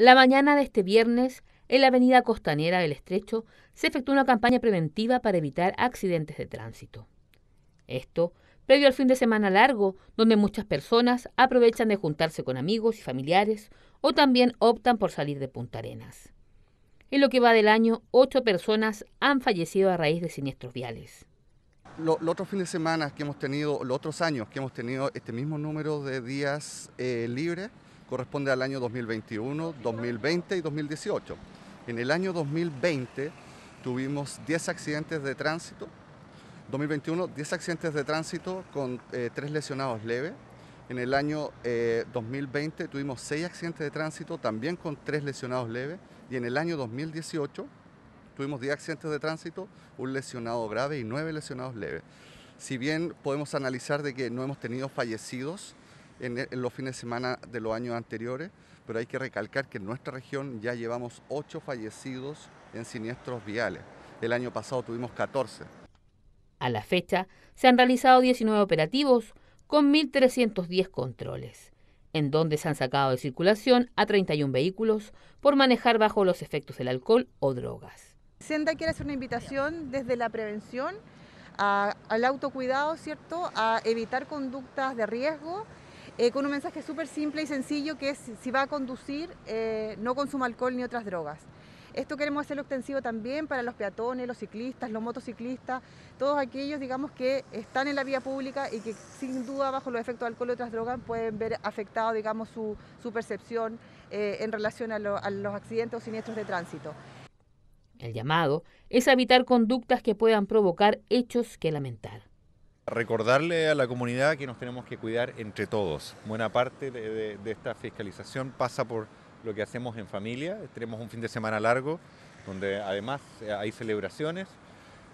La mañana de este viernes, en la avenida costanera del Estrecho, se efectuó una campaña preventiva para evitar accidentes de tránsito. Esto previo al fin de semana largo, donde muchas personas aprovechan de juntarse con amigos y familiares o también optan por salir de Punta Arenas. En lo que va del año, ocho personas han fallecido a raíz de siniestros viales. Los otros fines de semana que hemos tenido, los otros años que hemos tenido este mismo número de días eh, libres, corresponde al año 2021, 2020 y 2018. En el año 2020 tuvimos 10 accidentes de tránsito, 2021 10 accidentes de tránsito con 3 eh, lesionados leves. En el año 2020 eh, tuvimos 6 accidentes de tránsito también con 3 lesionados leves. Y en el año 2018 tuvimos 10 accidentes de tránsito, un lesionado grave y 9 lesionados leves. Si bien podemos analizar de que no hemos tenido fallecidos, en, los fines de semana de los años anteriores, pero hay que recalcar que en nuestra región ya llevamos 8 fallecidos en siniestros viales. El año pasado tuvimos 14. A la fecha, se han realizado 19 operativos con 1.310 controles, en donde se han sacado de circulación a 31 vehículos por manejar bajo los efectos del alcohol o drogas. Senda quiere hacer una invitación desde la prevención al autocuidado, ¿cierto? A evitar conductas de riesgo eh, con un mensaje súper simple y sencillo que es si va a conducir, eh, no consuma alcohol ni otras drogas. Esto queremos hacerlo extensivo también para los peatones, los ciclistas, los motociclistas, todos aquellos, digamos, que están en la vía pública y que sin duda bajo los efectos de alcohol y otras drogas pueden ver afectado, digamos, su, percepción eh, en relación a, los accidentes o siniestros de tránsito. El llamado es evitar conductas que puedan provocar hechos que lamentar. Recordarle a la comunidad que nos tenemos que cuidar entre todos. Buena parte de, esta fiscalización pasa por lo que hacemos en familia. Tenemos un fin de semana largo donde además eh, hay celebraciones.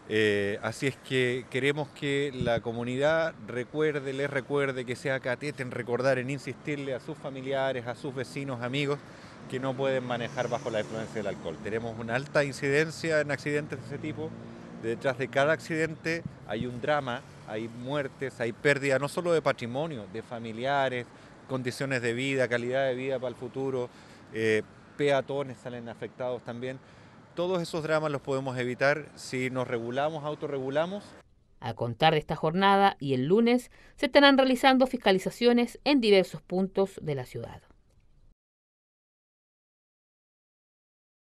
Eh, así es que queremos que la comunidad recuerde, les recuerde, que sea catete en recordar, en insistirle a sus familiares, a sus vecinos, amigos, que no pueden manejar bajo la influencia del alcohol. Tenemos una alta incidencia en accidentes de ese tipo. Detrás de cada accidente hay un drama hay muertes, hay pérdida no solo de patrimonio, de familiares, condiciones de vida, calidad de vida para el futuro, eh, peatones salen afectados también. Todos esos dramas los podemos evitar si nos regulamos, autorregulamos. A contar de esta jornada y el lunes se estarán realizando fiscalizaciones en diversos puntos de la ciudad.